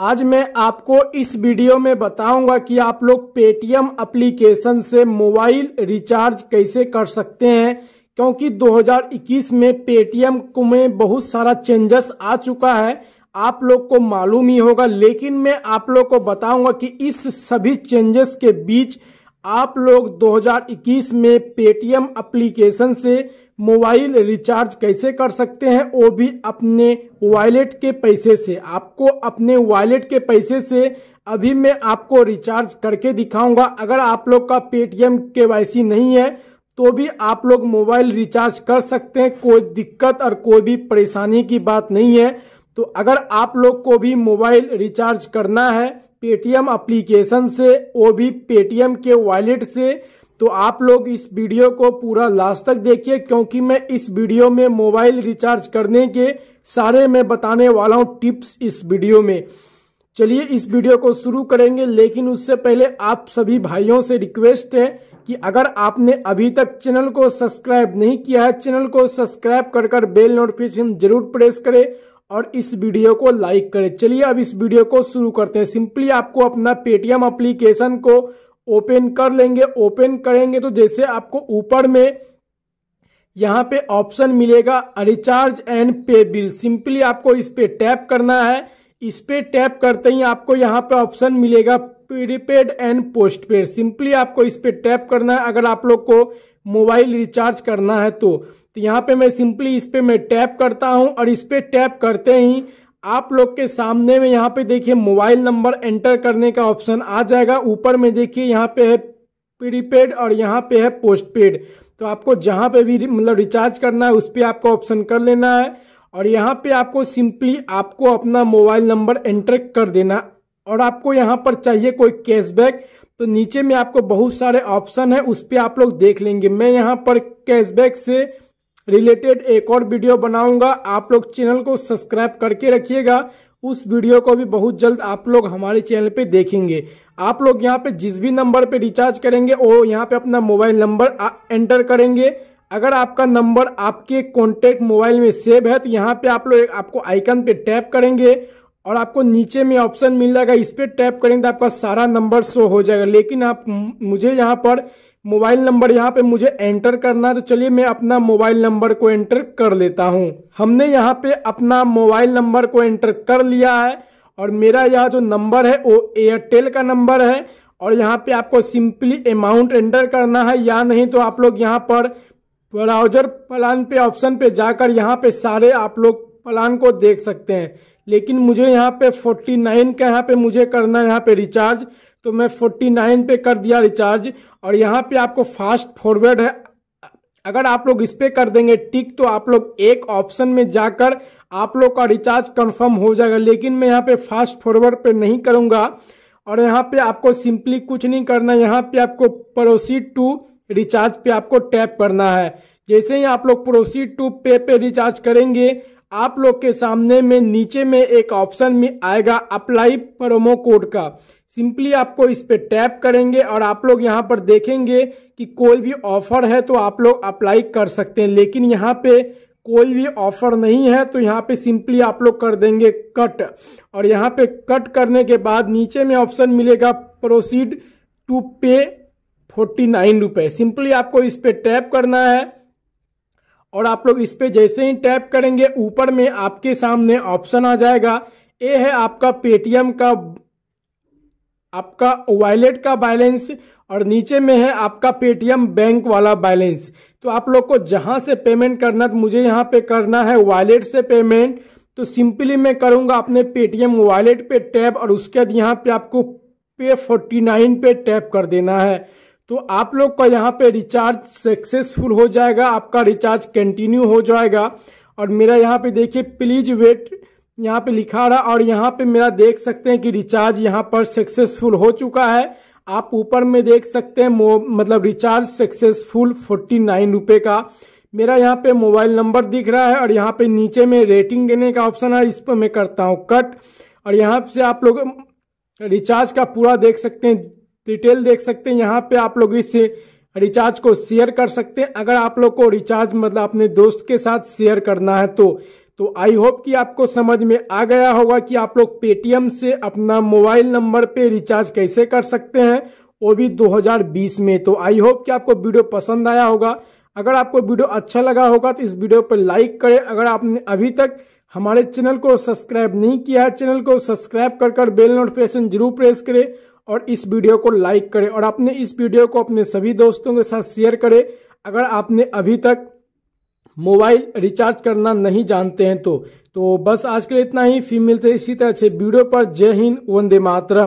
आज मैं आपको इस वीडियो में बताऊंगा कि आप लोग पेटीएम एप्लीकेशन से मोबाइल रिचार्ज कैसे कर सकते हैं क्योंकि 2021 में पेटीएम में बहुत सारा चेंजेस आ चुका है आप लोग को मालूम ही होगा लेकिन मैं आप लोग को बताऊंगा कि इस सभी चेंजेस के बीच आप लोग 2021 में पेटीएम एप्लीकेशन से मोबाइल रिचार्ज कैसे कर सकते हैं वो भी अपने वॉलेट के पैसे से आपको अपने वॉलेट के पैसे से अभी मैं आपको रिचार्ज करके दिखाऊंगा अगर आप लोग का पेटीएम के नहीं है तो भी आप लोग मोबाइल रिचार्ज कर सकते हैं कोई दिक्कत और कोई भी परेशानी की बात नहीं है तो अगर आप लोग को भी मोबाइल रिचार्ज करना है पेटीएम एप्लीकेशन से वो भी पेटीएम के वॉलेट से तो आप लोग इस वीडियो को पूरा लास्ट तक देखिए क्योंकि मैं इस वीडियो में मोबाइल रिचार्ज करने के सारे मैं बताने वाला हूँ टिप्स इस वीडियो में चलिए इस वीडियो को शुरू करेंगे लेकिन उससे पहले आप सभी भाइयों से रिक्वेस्ट है कि अगर आपने अभी तक चैनल को सब्सक्राइब नहीं किया है चैनल को सब्सक्राइब कर कर बेल नोटिफिकेशन जरूर प्रेस करें और इस वीडियो को लाइक करें चलिए अब इस वीडियो को शुरू करते हैं सिंपली आपको अपना पेटीएम अप्लीकेशन को ओपन कर लेंगे ओपन करेंगे तो जैसे आपको ऊपर में यहाँ पे ऑप्शन मिलेगा recharge and pay bill simply आपको इस पे टैप करना है इस पे टैप करते ही आपको यहाँ पे ऑप्शन मिलेगा prepaid and postpaid simply आपको इस पे टैप करना है अगर आप लोग को मोबाइल रिचार्ज करना है तो, तो यहाँ पे मैं सिंपली इस पे मैं टैप करता हूँ और इस पे टैप करते ही आप लोग के सामने में यहाँ पे देखिए मोबाइल नंबर एंटर करने का ऑप्शन आ जाएगा ऊपर में देखिए यहाँ पे है प्रीपेड और यहाँ पे है पोस्ट पेड तो आपको जहां पे भी मतलब रिचार्ज करना है उस पर आपको ऑप्शन कर लेना है और यहाँ पे आपको सिंपली आपको अपना मोबाइल नंबर एंटर कर देना और आपको यहाँ पर चाहिए कोई कैशबैक तो नीचे में आपको बहुत सारे ऑप्शन है उस पर आप लोग देख लेंगे मैं यहाँ पर कैशबैक से रिलेटेड एक और वीडियो बनाऊंगा आप लोग चैनल को सब्सक्राइब करके रखिएगा उस वीडियो को भी बहुत जल्द आप लोग हमारे चैनल पे देखेंगे आप लोग यहाँ पे जिस भी नंबर पे रिचार्ज करेंगे वो यहाँ पे अपना मोबाइल नंबर एंटर करेंगे अगर आपका नंबर आपके कॉन्टेक्ट मोबाइल में सेव है तो यहाँ पे आप लोग आपको आइकन पे टैप करेंगे और आपको नीचे में ऑप्शन मिल जाएगा इस पर टैप करेंगे तो आपका सारा नंबर शो हो जाएगा लेकिन आप मुझे यहाँ पर मोबाइल नंबर यहाँ पे मुझे एंटर करना है तो चलिए मैं अपना मोबाइल नंबर को एंटर कर लेता हूँ हमने यहाँ पे अपना मोबाइल नंबर को एंटर कर लिया है और मेरा यह जो नंबर है वो एयरटेल का नंबर है और यहाँ पे आपको सिंपली अमाउंट एंटर करना है या नहीं तो आप लोग यहाँ पर ब्राउजर प्लान पे ऑप्शन पे जाकर यहाँ पे सारे आप लोग प्लान को देख सकते हैं लेकिन मुझे यहाँ पे 49 का यहाँ पे मुझे करना है यहाँ पे रिचार्ज तो मैं 49 पे कर दिया रिचार्ज और यहाँ पे आपको फास्ट फॉरवर्ड है अगर आप लोग इस पे कर देंगे टिक तो आप लोग एक ऑप्शन में जाकर आप लोग का रिचार्ज कंफर्म हो जाएगा लेकिन मैं यहाँ पे फास्ट फॉरवर्ड पे नहीं करूँगा और यहाँ पे आपको सिंपली कुछ नहीं करना यहाँ पे आपको प्रोसीड टू रिचार्ज पे आपको टैप करना है जैसे ही आप लोग प्रोसीड टू पे पे रिचार्ज करेंगे आप लोग के सामने में नीचे में एक ऑप्शन में आएगा अप्लाई प्रोमो कोड का सिंपली आपको इस पे टैप करेंगे और आप लोग यहाँ पर देखेंगे कि कोई भी ऑफर है तो आप लोग अप्लाई कर सकते हैं लेकिन यहाँ पे कोई भी ऑफर नहीं है तो यहाँ पे सिंपली आप लोग कर देंगे कट और यहाँ पे कट करने के बाद नीचे में ऑप्शन मिलेगा proceed to pay forty nine रुपये सिंपली आपको इस पे टैप करना है और आप लोग इस पे जैसे ही टैप करेंगे ऊपर में आपके सामने ऑप्शन आ जाएगा ए है आपका पेटीएम का आपका वॉलेट का बैलेंस और नीचे में है आपका पेटीएम बैंक वाला बैलेंस तो आप लोग को जहां से पेमेंट करना तो मुझे यहाँ पे करना है वॉलेट से पेमेंट तो सिंपली मैं करूंगा अपने पेटीएम वॉलेट पे टैप और उसके बाद यहाँ पे आपको पे फोर्टी नाइन पे टैप कर देना है तो आप लोग का यहाँ पे रिचार्ज सक्सेसफुल हो जाएगा आपका रिचार्ज कंटिन्यू हो जाएगा और मेरा यहाँ पे देखिए प्लीज वेट यहाँ पे लिखा रहा और यहाँ पे मेरा देख सकते हैं कि रिचार्ज यहाँ पर सक्सेसफुल हो चुका है आप ऊपर में देख सकते हैं मतलब रिचार्ज सक्सेसफुल फोर्टी नाइन रुपये का मेरा यहाँ पे मोबाइल नंबर दिख रहा है और यहाँ पे नीचे में रेटिंग देने का ऑप्शन है इस पर मैं करता हूँ कट और यहाँ से आप लोग रिचार्ज का पूरा देख सकते हैं डिटेल देख सकते हैं यहाँ पे आप लोग इस रिचार्ज को शेयर कर सकते हैं अगर आप लोग को रिचार्ज मतलब अपने दोस्त के साथ शेयर करना है तो तो आई होप कि आपको समझ में आ गया होगा कि आप लोग पेटीएम से अपना मोबाइल नंबर पे रिचार्ज कैसे कर सकते हैं वो भी 2020 में तो आई होप कि आपको वीडियो पसंद आया होगा अगर आपको वीडियो अच्छा लगा होगा तो इस वीडियो पर लाइक करें अगर आपने अभी तक हमारे चैनल को सब्सक्राइब नहीं किया है चैनल को सब्सक्राइब कर कर बेल नोटिफिकेशन जरूर प्रेस करें और इस वीडियो को लाइक करें और अपने इस वीडियो को अपने सभी दोस्तों के साथ शेयर करें अगर आपने अभी तक मोबाइल रिचार्ज करना नहीं जानते हैं तो तो बस आज के लिए इतना ही फिर मिलते इसी तरह से वीडियो पर जय हिंद वंदे मातरम